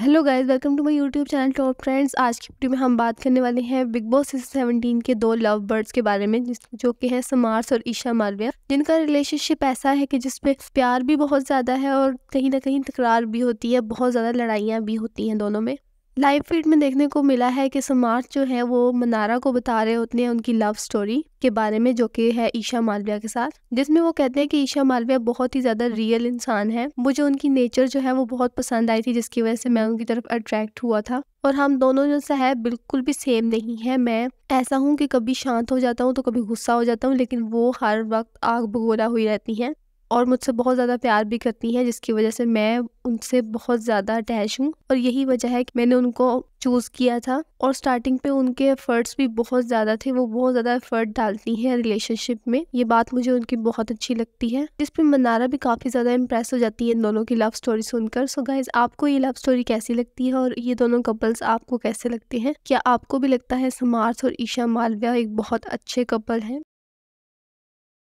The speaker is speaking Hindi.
hello guys welcome to my YouTube channel top friends आज की वीडियो में हम बात करने वाले हैं बिग बॉस सीजन सेवनटीन के दो लव बर्ड्स के बारे में जो कि है समार्स और ईशा मालविया जिनका रिलेशनशिप ऐसा है कि जिसमें प्यार भी बहुत ज़्यादा है और कहीं ना कहीं तकरार भी होती है बहुत ज़्यादा लड़ाइयाँ भी होती हैं दोनों में लाइव फीड में देखने को मिला है कि समार्थ जो है वो मनारा को बता रहे होते हैं उनकी लव स्टोरी के बारे में जो कि है ईशा मालविया के साथ जिसमें वो कहते हैं कि ईशा मालविया बहुत ही ज़्यादा रियल इंसान है मुझे उनकी नेचर जो है वो बहुत पसंद आई थी जिसकी वजह से मैं उनकी तरफ अट्रैक्ट हुआ था और हम दोनों जो सा है बिल्कुल भी सेम नहीं है मैं ऐसा हूँ कि कभी शांत हो जाता हूँ तो कभी गुस्सा हो जाता हूँ लेकिन वो हर वक्त आग भगोला हुई रहती हैं और मुझसे बहुत ज़्यादा प्यार भी करती हैं जिसकी वजह से मैं उनसे बहुत ज़्यादा अटैच हूँ और यही वजह है कि मैंने उनको चूज़ किया था और स्टार्टिंग पे उनके एफ़र्ट्स भी बहुत ज़्यादा थे वो बहुत ज़्यादा एफ़र्ट डालती हैं रिलेशनशिप में ये बात मुझे उनकी बहुत अच्छी लगती है जिस पर मनारा भी काफ़ी ज़्यादा इम्प्रेस हो जाती है इन दोनों की लव स्टोरी सुनकर सो गाइज आपको ये लव स्टोरी कैसी लगती है और ये दोनों कपल्स आपको कैसे लगते हैं क्या आपको भी लगता है समार्थ और ईशा मालविया एक बहुत अच्छे कपल हैं